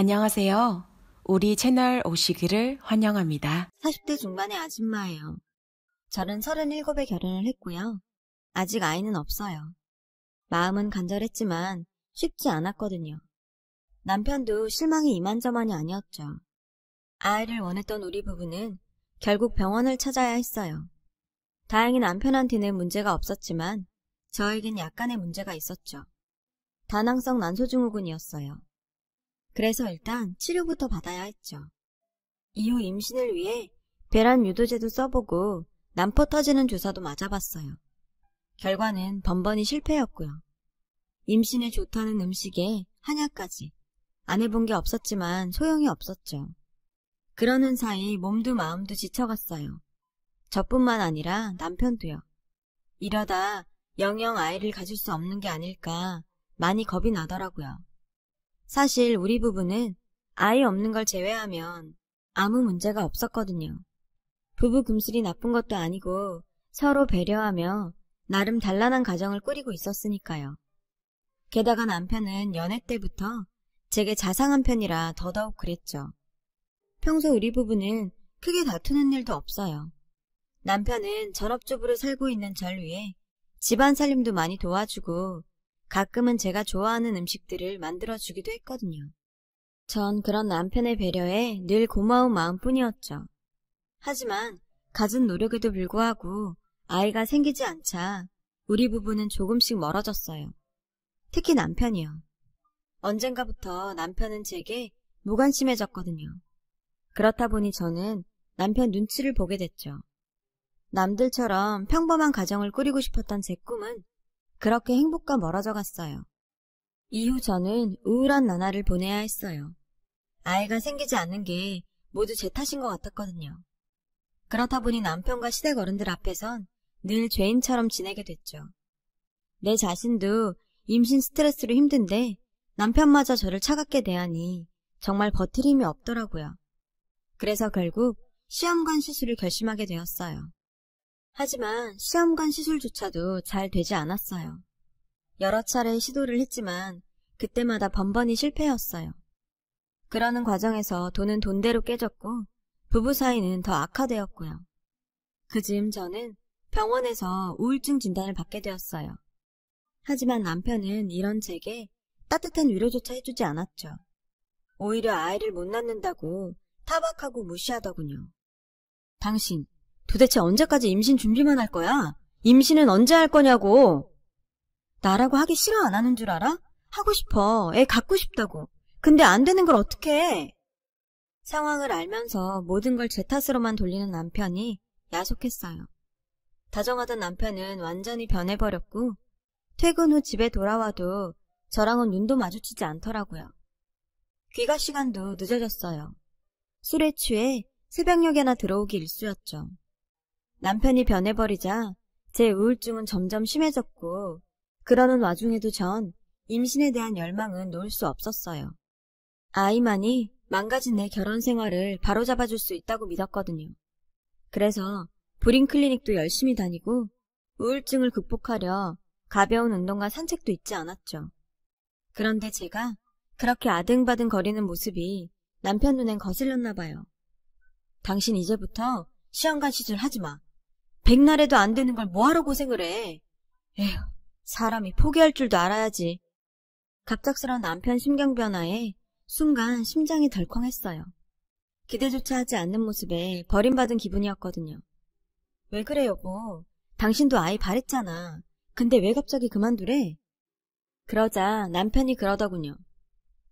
안녕하세요. 우리 채널 오시기를 환영합니다. 40대 중반의 아줌마예요. 저는 37에 결혼을 했고요. 아직 아이는 없어요. 마음은 간절했지만 쉽지 않았거든요. 남편도 실망이 이만저만이 아니었죠. 아이를 원했던 우리 부부는 결국 병원을 찾아야 했어요. 다행히 남편한테는 문제가 없었지만 저에겐 약간의 문제가 있었죠. 다낭성 난소증후군이었어요. 그래서 일단 치료부터 받아야 했죠. 이후 임신을 위해 배란 유도제도 써보고 난포 터지는 주사도 맞아봤어요. 결과는 번번이 실패였고요. 임신에 좋다는 음식에 한약까지 안 해본 게 없었지만 소용이 없었죠. 그러는 사이 몸도 마음도 지쳐갔어요. 저뿐만 아니라 남편도요. 이러다 영영 아이를 가질 수 없는 게 아닐까 많이 겁이 나더라고요. 사실 우리 부부는 아이 없는 걸 제외하면 아무 문제가 없었거든요. 부부 금슬이 나쁜 것도 아니고 서로 배려하며 나름 단란한 가정을 꾸리고 있었으니까요. 게다가 남편은 연애 때부터 제게 자상한 편이라 더더욱 그랬죠. 평소 우리 부부는 크게 다투는 일도 없어요. 남편은 전업주부로 살고 있는 절 위에 집안 살림도 많이 도와주고 가끔은 제가 좋아하는 음식들을 만들어주기도 했거든요. 전 그런 남편의 배려에 늘 고마운 마음뿐이었죠. 하지만 가진 노력에도 불구하고 아이가 생기지 않자 우리 부부는 조금씩 멀어졌어요. 특히 남편이요. 언젠가부터 남편은 제게 무관심해졌거든요. 그렇다 보니 저는 남편 눈치를 보게 됐죠. 남들처럼 평범한 가정을 꾸리고 싶었던 제 꿈은 그렇게 행복과 멀어져 갔어요. 이후 저는 우울한 나날을 보내야 했어요. 아이가 생기지 않는 게 모두 제 탓인 것 같았거든요. 그렇다 보니 남편과 시댁 어른들 앞에선 늘 죄인처럼 지내게 됐죠. 내 자신도 임신 스트레스로 힘든데 남편마저 저를 차갑게 대하니 정말 버틸 힘이 없더라고요. 그래서 결국 시험관 수술을 결심하게 되었어요. 하지만 시험관 시술조차도 잘 되지 않았어요. 여러 차례 시도를 했지만 그때마다 번번이 실패였어요. 그러는 과정에서 돈은 돈대로 깨졌고 부부 사이는 더 악화되었고요. 그 즈음 저는 병원에서 우울증 진단을 받게 되었어요. 하지만 남편은 이런 제게 따뜻한 위로조차 해주지 않았죠. 오히려 아이를 못 낳는다고 타박하고 무시하더군요. 당신 도대체 언제까지 임신 준비만 할 거야? 임신은 언제 할 거냐고. 나라고 하기 싫어 안 하는 줄 알아? 하고 싶어. 애 갖고 싶다고. 근데 안 되는 걸 어떻게 해? 상황을 알면서 모든 걸 제 탓으로만 돌리는 남편이 야속했어요. 다정하던 남편은 완전히 변해버렸고 퇴근 후 집에 돌아와도 저랑은 눈도 마주치지 않더라고요. 귀가 시간도 늦어졌어요. 술에 취해 새벽녘에나 들어오기 일쑤였죠. 남편이 변해버리자 제 우울증은 점점 심해졌고 그러는 와중에도 전 임신에 대한 열망은 놓을 수 없었어요. 아이만이 망가진 내 결혼 생활을 바로잡아줄 수 있다고 믿었거든요. 그래서 브링 클리닉도 열심히 다니고 우울증을 극복하려 가벼운 운동과 산책도 잊지 않았죠. 그런데 제가 그렇게 아등바등 거리는 모습이 남편 눈엔 거슬렸나 봐요. 당신 이제부터 시험관 시술 하지 마. 백날에도 안 되는 걸 뭐하러 고생을 해. 에휴, 사람이 포기할 줄도 알아야지. 갑작스런 남편 심경 변화에 순간 심장이 덜컹했어요. 기대조차 하지 않는 모습에 버림받은 기분이었거든요. 왜 그래 여보? 당신도 아이 바랬잖아. 근데 왜 갑자기 그만두래? 그러자 남편이 그러더군요.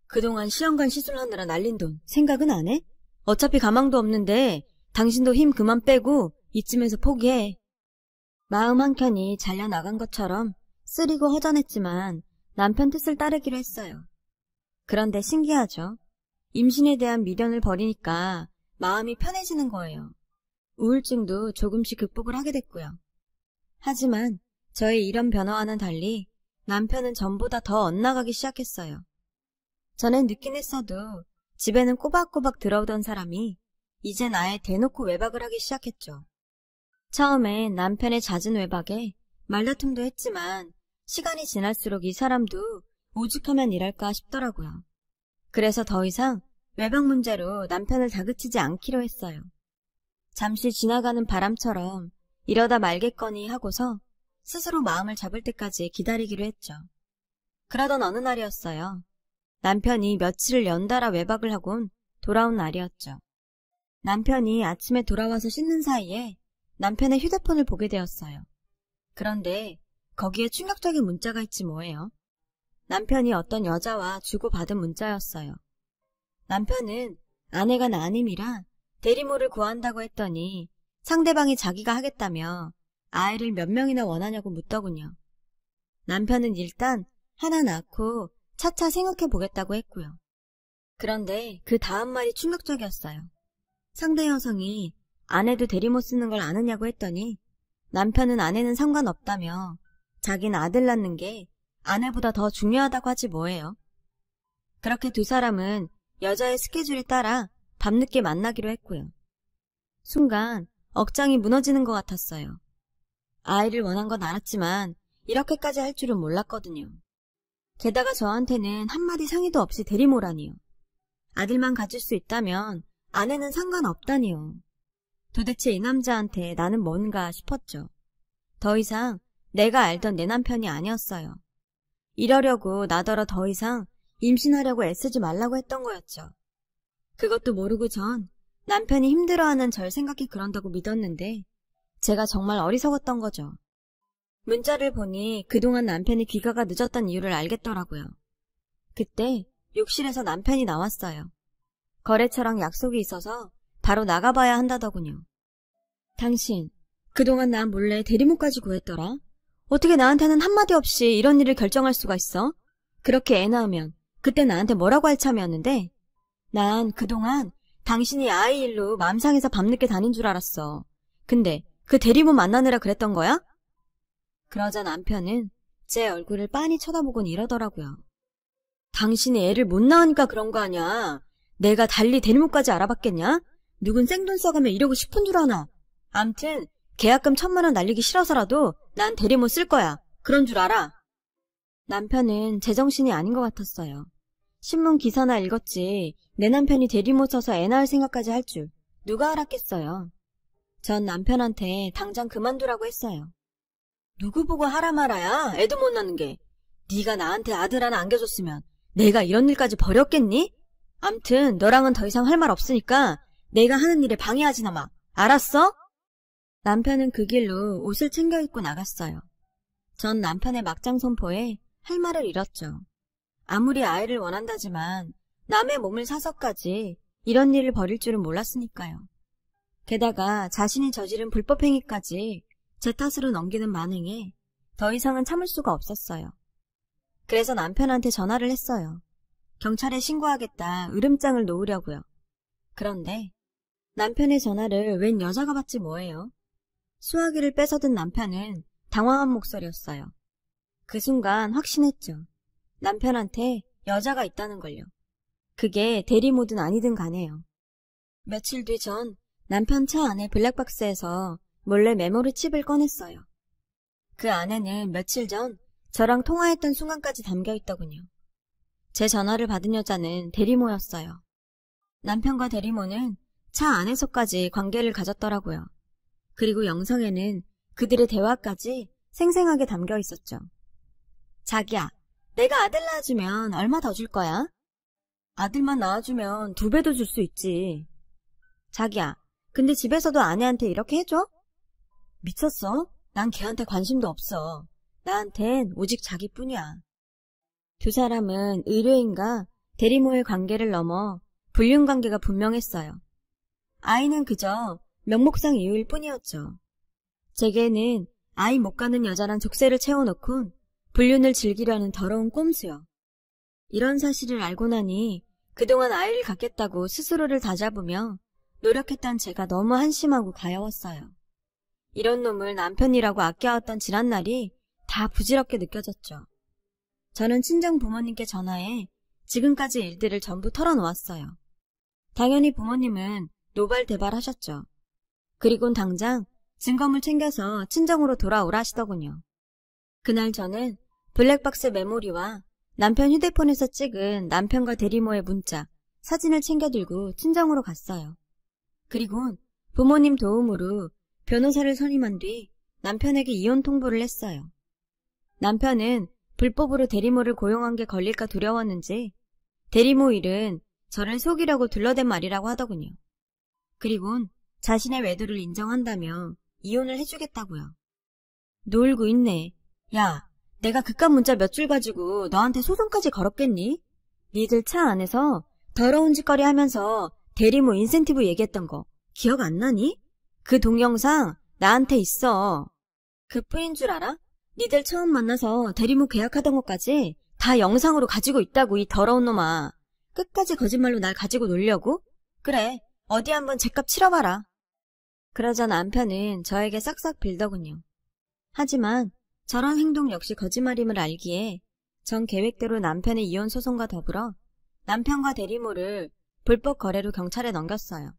그동안 시험관 시술하느라 날린 돈 생각은 안 해? 어차피 가망도 없는데 당신도 힘 그만 빼고 이쯤에서 포기해. 마음 한켠이 잘려나간 것처럼 쓰리고 허전했지만 남편 뜻을 따르기로 했어요. 그런데 신기하죠? 임신에 대한 미련을 버리니까 마음이 편해지는 거예요. 우울증도 조금씩 극복을 하게 됐고요. 하지만 저의 이런 변화와는 달리 남편은 전보다 더 엇나가기 시작했어요. 전엔 늦긴 했어도 집에는 꼬박꼬박 들어오던 사람이 이젠 아예 대놓고 외박을 하기 시작했죠. 처음에 남편의 잦은 외박에 말다툼도 했지만 시간이 지날수록 이 사람도 오죽하면 이럴까 싶더라고요. 그래서 더 이상 외박 문제로 남편을 다그치지 않기로 했어요. 잠시 지나가는 바람처럼 이러다 말겠거니 하고서 스스로 마음을 잡을 때까지 기다리기로 했죠. 그러던 어느 날이었어요. 남편이 며칠을 연달아 외박을 하곤 돌아온 날이었죠. 남편이 아침에 돌아와서 씻는 사이에 남편의 휴대폰을 보게 되었어요. 그런데 거기에 충격적인 문자가 있지 뭐예요. 남편이 어떤 여자와 주고받은 문자였어요. 남편은 아내가 나님이라 대리모를 구한다고 했더니 상대방이 자기가 하겠다며 아이를 몇 명이나 원하냐고 묻더군요. 남편은 일단 하나 낳고 차차 생각해 보겠다고 했고요. 그런데 그 다음 말이 충격적이었어요. 상대 여성이 아내도 대리못 쓰는 걸 아느냐고 했더니 남편은 아내는 상관없다며 자기는 아들 낳는 게 아내보다 더 중요하다고 하지 뭐예요. 그렇게 두 사람은 여자의 스케줄에 따라 밤늦게 만나기로 했고요. 순간 억장이 무너지는 것 같았어요. 아이를 원한 건 알았지만 이렇게까지 할 줄은 몰랐거든요. 게다가 저한테는 한마디 상의도 없이 대리모라니요. 아들만 가질 수 있다면 아내는 상관없다니요. 도대체 이 남자한테 나는 뭔가 싶었죠. 더 이상 내가 알던 내 남편이 아니었어요. 이러려고 나더러 더 이상 임신하려고 애쓰지 말라고 했던 거였죠. 그것도 모르고 전 남편이 힘들어하는 절 생각해 그런다고 믿었는데 제가 정말 어리석었던 거죠. 문자를 보니 그동안 남편이 귀가가 늦었던 이유를 알겠더라고요. 그때 욕실에서 남편이 나왔어요. 거래처랑 약속이 있어서 바로 나가봐야 한다더군요. 당신, 그동안 난 몰래 대리모까지 구했더라. 어떻게 나한테는 한마디 없이 이런 일을 결정할 수가 있어? 그렇게 애 낳으면 그때 나한테 뭐라고 할 참이었는데 난 그동안 당신이 아이 일로 맘상에서 밤늦게 다닌 줄 알았어. 근데 그 대리모 만나느라 그랬던 거야? 그러자 남편은 제 얼굴을 빤히 쳐다보곤 이러더라고요. 당신이 애를 못 낳으니까 그런 거 아냐? 내가 달리 대리모까지 알아봤겠냐? 누군 생돈 써가며 이러고 싶은 줄 아나. 암튼 계약금 천만원 날리기 싫어서라도 난 대리모 쓸 거야. 그런 줄 알아. 남편은 제정신이 아닌 것 같았어요. 신문 기사나 읽었지 내 남편이 대리모 써서 애 낳을 생각까지 할 줄 누가 알았겠어요. 전 남편한테 당장 그만두라고 했어요. 누구 보고 하라 말아야 애도 못 낳는 게 네가 나한테 아들 하나 안겨줬으면 내가 이런 일까지 버렸겠니? 암튼 너랑은 더 이상 할 말 없으니까 내가 하는 일에 방해하지나 마. 알았어? 남편은 그 길로 옷을 챙겨 입고 나갔어요. 전 남편의 막장 선포에 할 말을 잃었죠. 아무리 아이를 원한다지만 남의 몸을 사서까지 이런 일을 벌일 줄은 몰랐으니까요. 게다가 자신이 저지른 불법행위까지 제 탓으로 넘기는 만행에 더 이상은 참을 수가 없었어요. 그래서 남편한테 전화를 했어요. 경찰에 신고하겠다 으름장을 놓으려고요. 그런데 남편의 전화를 웬 여자가 받지 뭐예요? 수화기를 뺏어든 남편은 당황한 목소리였어요. 그 순간 확신했죠. 남편한테 여자가 있다는 걸요. 그게 대리모든 아니든 간에요. 며칠 뒤 전 남편 차 안에 블랙박스에서 몰래 메모리 칩을 꺼냈어요. 그 안에는 며칠 전 저랑 통화했던 순간까지 담겨 있더군요. 제 전화를 받은 여자는 대리모였어요. 남편과 대리모는 차 안에서까지 관계를 가졌더라고요. 그리고 영상에는 그들의 대화까지 생생하게 담겨 있었죠. 자기야, 내가 아들 낳아주면 얼마 더 줄 거야? 아들만 낳아주면 두 배도 줄 수 있지. 자기야, 근데 집에서도 아내한테 이렇게 해줘? 미쳤어? 난 걔한테 관심도 없어. 나한텐 오직 자기뿐이야. 두 사람은 의뢰인과 대리모의 관계를 넘어 불륜 관계가 분명했어요. 아이는 그저 명목상 이유일 뿐이었죠. 제게는 아이 못 가는 여자랑 족쇄를 채워놓곤 불륜을 즐기려는 더러운 꼼수요. 이런 사실을 알고 나니 그동안 아이를 갖겠다고 스스로를 다잡으며 노력했던 제가 너무 한심하고 가여웠어요. 이런 놈을 남편이라고 아껴왔던 지난날이 다 부질없게 느껴졌죠. 저는 친정 부모님께 전화해 지금까지 일들을 전부 털어놓았어요. 당연히 부모님은 노발대발하셨죠. 그리고 당장 증거물 챙겨서 친정으로 돌아오라 하시더군요. 그날 저는 블랙박스 메모리와 남편 휴대폰에서 찍은 남편과 대리모의 문자, 사진을 챙겨들고 친정으로 갔어요. 그리고 부모님 도움으로 변호사를 선임한 뒤 남편에게 이혼 통보를 했어요. 남편은 불법으로 대리모를 고용한 게 걸릴까 두려웠는지 대리모 일은 저를 속이려고 둘러댄 말이라고 하더군요. 그리곤 자신의 외도를 인정한다며 이혼을 해주겠다고요. 놀고 있네. 야, 내가 극한 문자 몇 줄 가지고 너한테 소송까지 걸었겠니? 니들 차 안에서 더러운 짓거리 하면서 대리모 인센티브 얘기했던 거 기억 안 나니? 그 동영상 나한테 있어. 그 뿌인 줄 알아? 니들 처음 만나서 대리모 계약하던 것까지 다 영상으로 가지고 있다고 이 더러운 놈아. 끝까지 거짓말로 날 가지고 놀려고? 그래, 어디 한번 제값 치러봐라. 그러자 남편은 저에게 싹싹 빌더군요. 하지만 저런 행동 역시 거짓말임을 알기에 전 계획대로 남편의 이혼 소송과 더불어 남편과 대리모를 불법 거래로 경찰에 넘겼어요.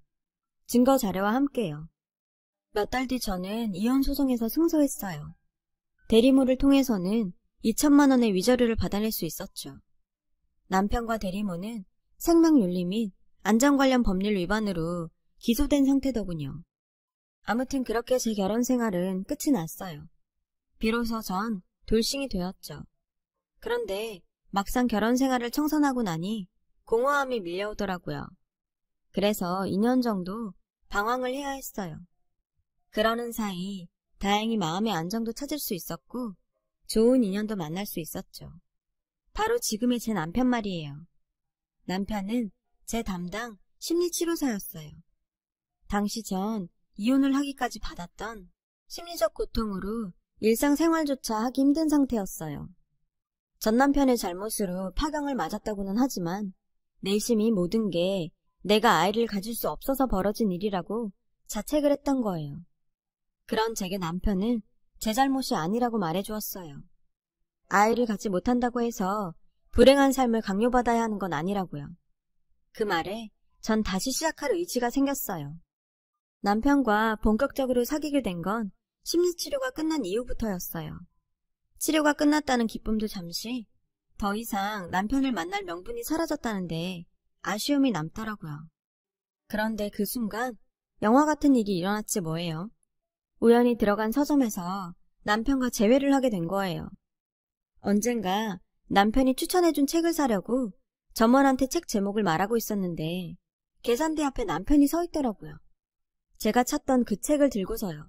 증거 자료와 함께요. 몇 달 뒤 저는 이혼 소송에서 승소했어요. 대리모를 통해서는 2천만 원의 위자료를 받아낼 수 있었죠. 남편과 대리모는 생명윤리 및 안전 관련 법률 위반으로 기소된 상태더군요. 아무튼 그렇게 제 결혼 생활은 끝이 났어요. 비로소 전 돌싱이 되었죠. 그런데 막상 결혼 생활을 청산하고 나니 공허함이 밀려오더라고요. 그래서 2년 정도 방황을 해야 했어요. 그러는 사이 다행히 마음의 안정도 찾을 수 있었고 좋은 인연도 만날 수 있었죠. 바로 지금의 제 남편 말이에요. 남편은 제 담당 심리치료사였어요. 당시 전 이혼을 하기까지 받았던 심리적 고통으로 일상생활조차 하기 힘든 상태였어요. 전 남편의 잘못으로 파경을 맞았다고는 하지만 내심이 모든 게 내가 아이를 가질 수 없어서 벌어진 일이라고 자책을 했던 거예요. 그런 제게 남편은 제 잘못이 아니라고 말해주었어요. 아이를 갖지 못한다고 해서 불행한 삶을 강요받아야 하는 건 아니라고요. 그 말에 전 다시 시작할 의지가 생겼어요. 남편과 본격적으로 사귀게 된 건 심리치료가 끝난 이후부터였어요. 치료가 끝났다는 기쁨도 잠시 더 이상 남편을 만날 명분이 사라졌다는데 아쉬움이 남더라고요. 그런데 그 순간 영화 같은 일이 일어났지 뭐예요. 우연히 들어간 서점에서 남편과 재회를 하게 된 거예요. 언젠가 남편이 추천해준 책을 사려고 점원한테 책 제목을 말하고 있었는데 계산대 앞에 남편이 서 있더라고요. 제가 찾던 그 책을 들고서요.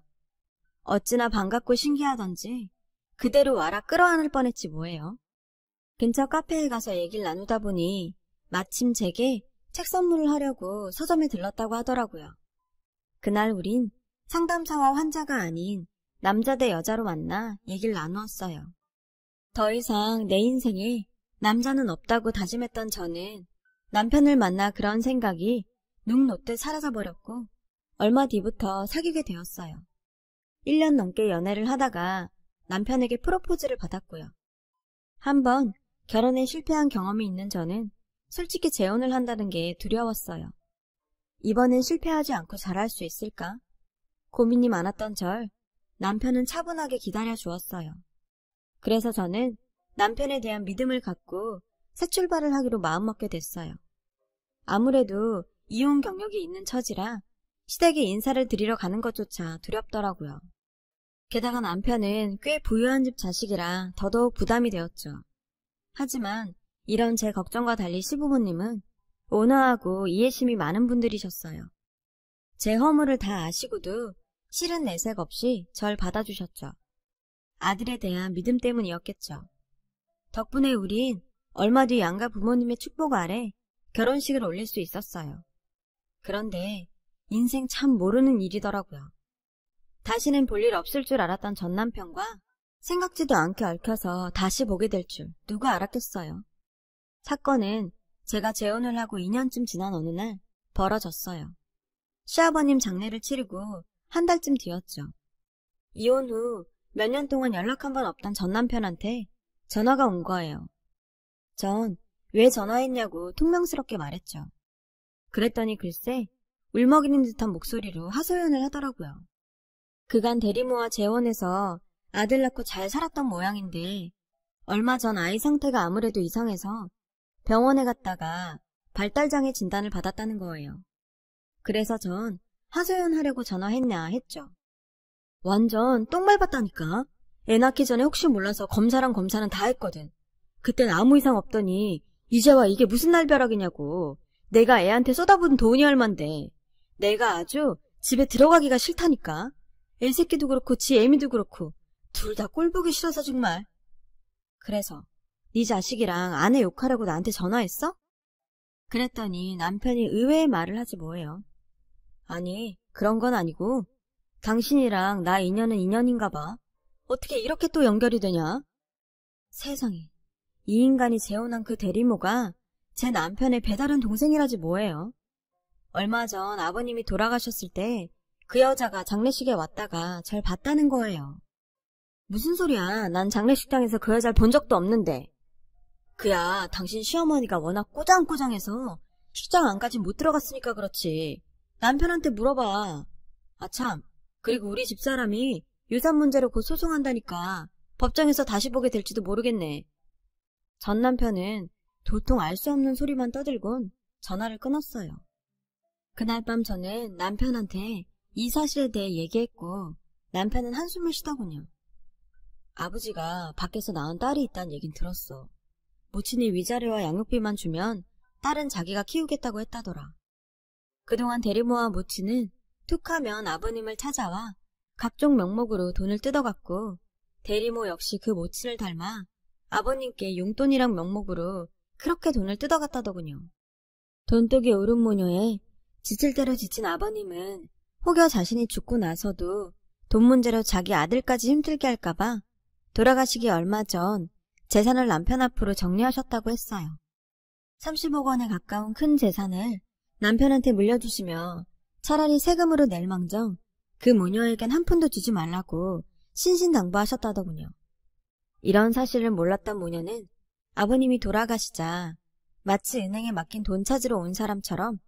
어찌나 반갑고 신기하던지 그대로 와라 끌어안을 뻔했지 뭐예요. 근처 카페에 가서 얘기를 나누다 보니 마침 제게 책 선물을 하려고 서점에 들렀다고 하더라고요. 그날 우린 상담사와 환자가 아닌 남자 대 여자로 만나 얘기를 나누었어요. 더 이상 내 인생에 남자는 없다고 다짐했던 저는 남편을 만나 그런 생각이 눅 녹듯 사라져 버렸고 얼마 뒤부터 사귀게 되었어요. 1년 넘게 연애를 하다가 남편에게 프로포즈를 받았고요. 한번 결혼에 실패한 경험이 있는 저는 솔직히 재혼을 한다는 게 두려웠어요. 이번엔 실패하지 않고 잘할 수 있을까? 고민이 많았던 절 남편은 차분하게 기다려 주었어요. 그래서 저는 남편에 대한 믿음을 갖고 새 출발을 하기로 마음먹게 됐어요. 아무래도 이혼 경력이 있는 처지라 시댁에 인사를 드리러 가는 것조차 두렵더라고요. 게다가 남편은 꽤 부유한 집 자식이라 더더욱 부담이 되었죠. 하지만 이런 제 걱정과 달리 시부모님은 온화하고 이해심이 많은 분들이셨어요. 제 허물을 다 아시고도 실은 내색 없이 절 받아주셨죠. 아들에 대한 믿음 때문이었겠죠. 덕분에 우린 얼마 뒤 양가 부모님의 축복 아래 결혼식을 올릴 수 있었어요. 그런데 인생 참 모르는 일이더라고요. 다시는 볼 일 없을 줄 알았던 전 남편과 생각지도 않게 얽혀서 다시 보게 될 줄 누가 알았겠어요. 사건은 제가 재혼을 하고 2년쯤 지난 어느 날 벌어졌어요. 시아버님 장례를 치르고 한 달쯤 뒤였죠. 이혼 후 몇 년 동안 연락 한 번 없던 전 남편한테 전화가 온 거예요. 전 왜 전화했냐고 퉁명스럽게 말했죠. 그랬더니 글쎄 울먹이는 듯한 목소리로 하소연을 하더라고요. 그간 대리모와 재혼해서 아들 낳고 잘 살았던 모양인데 얼마 전 아이 상태가 아무래도 이상해서 병원에 갔다가 발달장애 진단을 받았다는 거예요. 그래서 전 하소연하려고 전화했냐 했죠. 완전 똥 밟았다니까. 애 낳기 전에 혹시 몰라서 검사랑 검사는 다 했거든. 그땐 아무 이상 없더니 이제 와 이게 무슨 날벼락이냐고. 내가 애한테 쏟아부은 돈이 얼만데. 내가 아주 집에 들어가기가 싫다니까. 애 새끼도 그렇고 지 애미도 그렇고 둘 다 꼴보기 싫어서 정말. 그래서 네 자식이랑 아내 욕하라고 나한테 전화했어? 그랬더니 남편이 의외의 말을 하지 뭐예요. 아니 그런 건 아니고 당신이랑 나 인연은 인연인가 봐. 어떻게 이렇게 또 연결이 되냐? 세상에, 이 인간이 재혼한 그 대리모가 제 남편의 배다른 동생이라지 뭐예요. 얼마 전 아버님이 돌아가셨을 때 그 여자가 장례식에 왔다가 절 봤다는 거예요. 무슨 소리야. 난 장례식장에서 그 여자를 본 적도 없는데. 그야 당신 시어머니가 워낙 꼬장꼬장해서 식장 안까지 못 들어갔으니까 그렇지. 남편한테 물어봐. 아 참, 그리고 우리 집사람이 유산 문제로 곧 소송한다니까 법정에서 다시 보게 될지도 모르겠네. 전 남편은 도통 알 수 없는 소리만 떠들곤 전화를 끊었어요. 그날 밤 저는 남편한테 이 사실에 대해 얘기했고 남편은 한숨을 쉬더군요. 아버지가 밖에서 낳은 딸이 있다는 얘긴 들었어. 모친이 위자료와 양육비만 주면 딸은 자기가 키우겠다고 했다더라. 그동안 대리모와 모친은 툭하면 아버님을 찾아와 각종 명목으로 돈을 뜯어갔고 대리모 역시 그 모친을 닮아 아버님께 용돈이란 명목으로 그렇게 돈을 뜯어갔다더군요. 돈독이 오른 모녀에 지칠 대로 지친 아버님은 혹여 자신이 죽고 나서도 돈 문제로 자기 아들까지 힘들게 할까봐 돌아가시기 얼마 전 재산을 남편 앞으로 정리하셨다고 했어요. 30억 원에 가까운 큰 재산을 남편한테 물려주시며 차라리 세금으로 낼망정 그 모녀에겐 한 푼도 주지 말라고 신신당부하셨다더군요. 이런 사실을 몰랐던 모녀는 아버님이 돌아가시자 마치 은행에 맡긴 돈 찾으러 온 사람처럼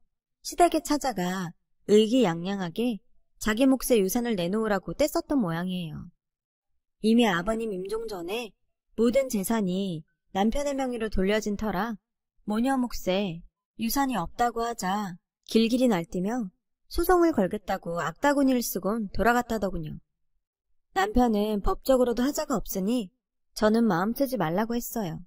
시댁에 찾아가 의기양양하게 자기 몫의 유산을 내놓으라고 떼썼던 모양이에요. 이미 아버님 임종 전에 모든 재산이 남편의 명의로 돌려진 터라 모녀 몫에 유산이 없다고 하자 길길이 날뛰며 소송을 걸겠다고 악다구니를 쓰곤 돌아갔다더군요. 남편은 법적으로도 하자가 없으니 저는 마음 쓰지 말라고 했어요.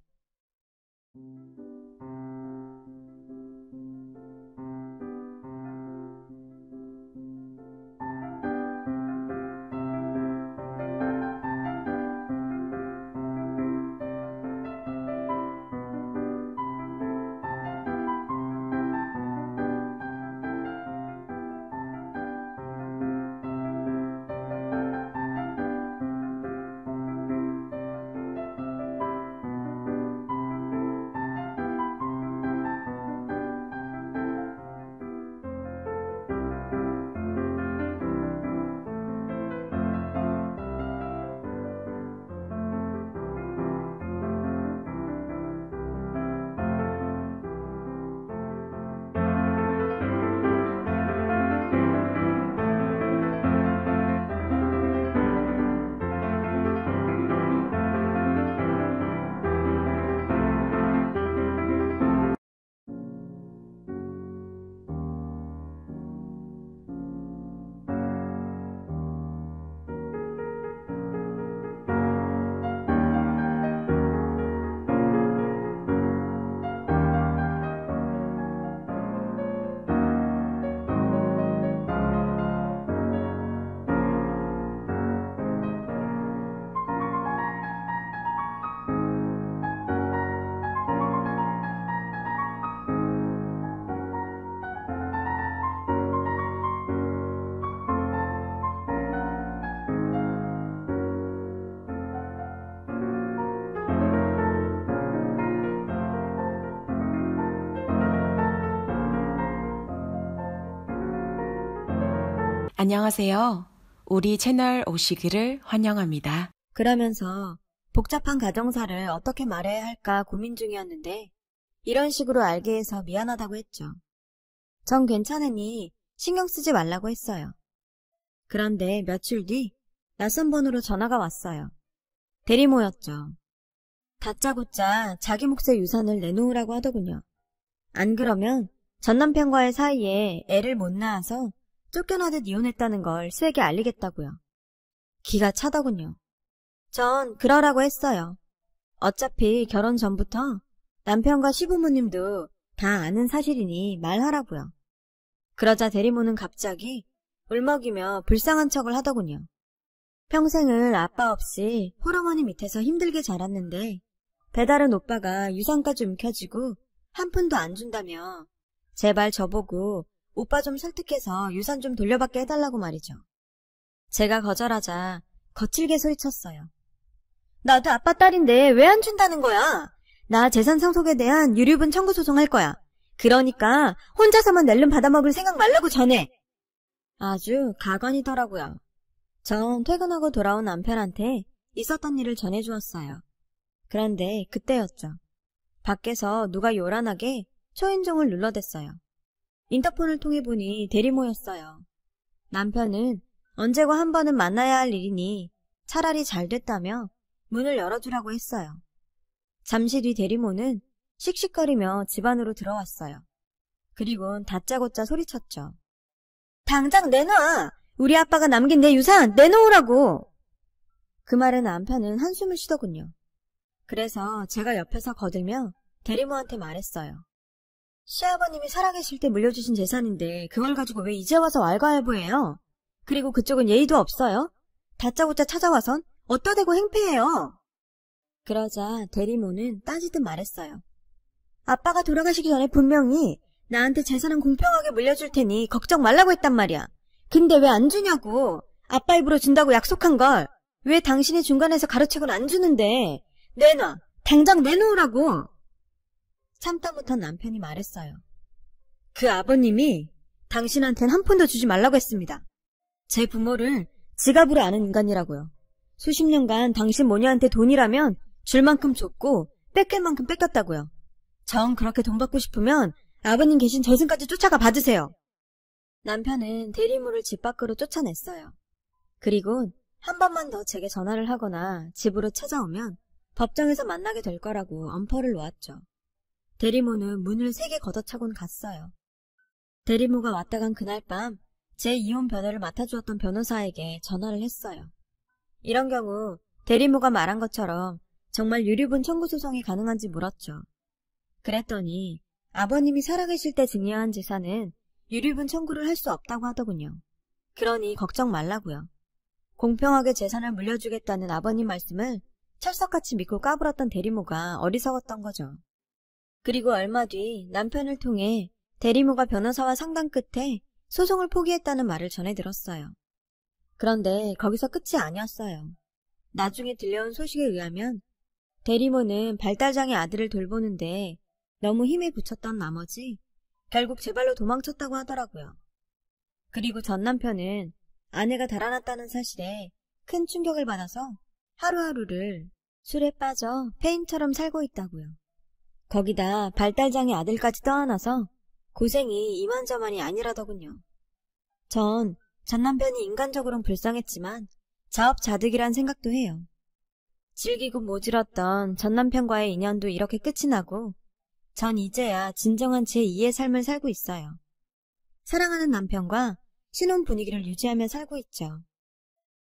안녕하세요. 우리 채널 오시기를 환영합니다. 그러면서 복잡한 가정사를 어떻게 말해야 할까 고민 중이었는데 이런 식으로 알게 해서 미안하다고 했죠. 전 괜찮으니 신경 쓰지 말라고 했어요. 그런데 며칠 뒤 낯선 번호로 전화가 왔어요. 대리모였죠. 다짜고짜 자기 몫의 유산을 내놓으라고 하더군요. 안 그러면 전 남편과의 사이에 애를 못 낳아서 쫓겨나듯 이혼했다는 걸 수에게 알리겠다고요. 기가 차더군요. 전 그러라고 했어요. 어차피 결혼 전부터 남편과 시부모님도 다 아는 사실이니 말하라고요. 그러자 대리모는 갑자기 울먹이며 불쌍한 척을 하더군요. 평생을 아빠 없이 호어머니 밑에서 힘들게 자랐는데 배달은 오빠가 유산까지 움켜쥐고 한 푼도 안 준다며 제발 저보고 오빠 좀 설득해서 유산 좀 돌려받게 해달라고 말이죠. 제가 거절하자 거칠게 소리쳤어요. 나도 아빠 딸인데 왜 안 준다는 거야? 나 재산 상속에 대한 유류분 청구 소송할 거야. 그러니까 혼자서만 낼름 받아먹을 생각 말라고 전해. 아주 가관이더라고요. 전 퇴근하고 돌아온 남편한테 있었던 일을 전해주었어요. 그런데 그때였죠. 밖에서 누가 요란하게 초인종을 눌러댔어요. 인터폰을 통해 보니 대리모였어요. 남편은 언제고 한 번은 만나야 할 일이니 차라리 잘 됐다며 문을 열어주라고 했어요. 잠시 뒤 대리모는 씩씩거리며 집 안으로 들어왔어요. 그리곤 다짜고짜 소리쳤죠. 당장 내놔! 우리 아빠가 남긴 내 유산 내놓으라고! 그 말에 남편은 한숨을 쉬더군요. 그래서 제가 옆에서 거들며 대리모한테 말했어요. 시아버님이 살아계실 때 물려주신 재산인데 그걸 가지고 왜 이제 와서 왈가왈부해요? 그리고 그쪽은 예의도 없어요? 다짜고짜 찾아와선 어떠 대고 행패해요? 그러자 대리모는 따지듯 말했어요. 아빠가 돌아가시기 전에 분명히 나한테 재산은 공평하게 물려줄 테니 걱정 말라고 했단 말이야. 근데 왜 안 주냐고. 아빠 입으로 준다고 약속한 걸. 왜 당신이 중간에서 가르치곤 안 주는데. 내놔. 당장 내놓으라고. 참다 못한 남편이 말했어요. 그 아버님이 당신한텐 한 푼도 주지 말라고 했습니다. 제 부모를 지갑으로 아는 인간이라고요. 수십 년간 당신 모녀한테 돈이라면 줄 만큼 줬고 뺏길 만큼 뺏겼다고요. 전 그렇게 돈 받고 싶으면 아버님 계신 저승까지 쫓아가 받으세요. 남편은 대리물을집 밖으로 쫓아냈어요. 그리고 한 번만 더 제게 전화를 하거나 집으로 찾아오면 법정에서 만나게 될 거라고 엄포를 놓았죠. 대리모는 문을 세게 걷어차곤 갔어요. 대리모가 왔다 간 그날 밤 제 이혼 변호를 맡아주었던 변호사에게 전화를 했어요. 이런 경우 대리모가 말한 것처럼 정말 유류분 청구 소송이 가능한지 물었죠. 그랬더니 아버님이 살아계실 때 증여한 재산은 유류분 청구를 할 수 없다고 하더군요. 그러니 걱정 말라고요. 공평하게 재산을 물려주겠다는 아버님 말씀을 철석같이 믿고 까불었던 대리모가 어리석었던 거죠. 그리고 얼마 뒤 남편을 통해 대리모가 변호사와 상담 끝에 소송을 포기했다는 말을 전해 들었어요. 그런데 거기서 끝이 아니었어요. 나중에 들려온 소식에 의하면 대리모는 발달장애 아들을 돌보는데 너무 힘이 붙였던 나머지 결국 제 발로 도망쳤다고 하더라고요. 그리고 전 남편은 아내가 달아났다는 사실에 큰 충격을 받아서 하루하루를 술에 빠져 폐인처럼 살고 있다고요. 거기다 발달장애 아들까지 떠안아서 고생이 이만저만이 아니라더군요. 전 전남편이 인간적으론 불쌍했지만 자업자득이란 생각도 해요. 즐기고 모질었던 전남편과의 인연도 이렇게 끝이 나고 전 이제야 진정한 제2의 삶을 살고 있어요. 사랑하는 남편과 신혼 분위기를 유지하며 살고 있죠.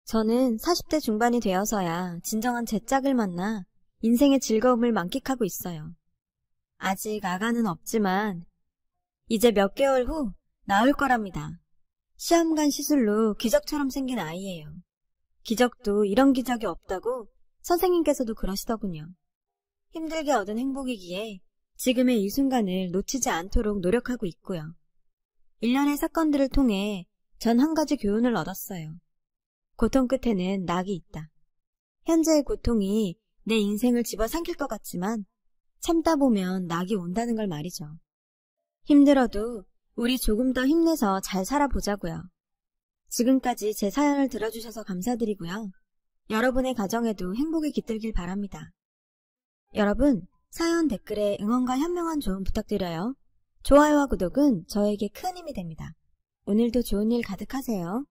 저는 40대 중반이 되어서야 진정한 제 짝을 만나 인생의 즐거움을 만끽하고 있어요. 아직 아가는 없지만 이제 몇 개월 후 나올 거랍니다. 시험관 시술로 기적처럼 생긴 아이예요. 기적도 이런 기적이 없다고 선생님께서도 그러시더군요. 힘들게 얻은 행복이기에 지금의 이 순간을 놓치지 않도록 노력하고 있고요. 일련의 사건들을 통해 전 한 가지 교훈을 얻었어요. 고통 끝에는 낙이 있다. 현재의 고통이 내 인생을 집어삼킬 것 같지만 참다 보면 낙이 온다는 걸 말이죠. 힘들어도 우리 조금 더 힘내서 잘 살아보자고요. 지금까지 제 사연을 들어주셔서 감사드리고요. 여러분의 가정에도 행복이 깃들길 바랍니다. 여러분, 사연 댓글에 응원과 현명한 조언 부탁드려요. 좋아요와 구독은 저에게 큰 힘이 됩니다. 오늘도 좋은 일 가득하세요.